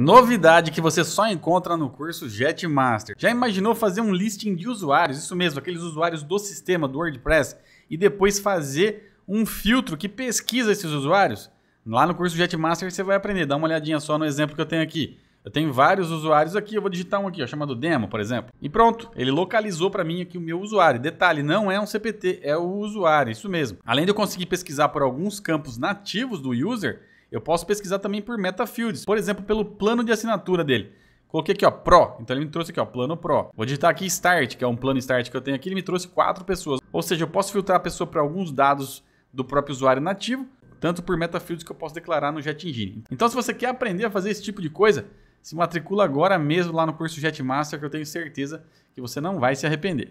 Novidade que você só encontra no curso JetMaster. Já imaginou fazer um listing de usuários, isso mesmo, aqueles usuários do sistema do WordPress, e depois fazer um filtro que pesquisa esses usuários? Lá no curso JetMaster você vai aprender. Dá uma olhadinha só no exemplo que eu tenho aqui. Eu tenho vários usuários aqui, eu vou digitar um aqui, ó, chamado demo, por exemplo. E pronto, ele localizou para mim aqui o meu usuário. Detalhe, não é um CPT, é o usuário, isso mesmo. Além de eu conseguir pesquisar por alguns campos nativos do user, eu posso pesquisar também por metafields, por exemplo, pelo plano de assinatura dele. Coloquei aqui, ó, Pro. Então ele me trouxe aqui, ó, plano Pro. Vou digitar aqui Start, que é um plano Start que eu tenho aqui. Ele me trouxe quatro pessoas. Ou seja, eu posso filtrar a pessoa para alguns dados do próprio usuário nativo, tanto por metafields que eu posso declarar no Jet Engine. Então, se você quer aprender a fazer esse tipo de coisa, se matricula agora mesmo lá no curso Jet Master, que eu tenho certeza que você não vai se arrepender.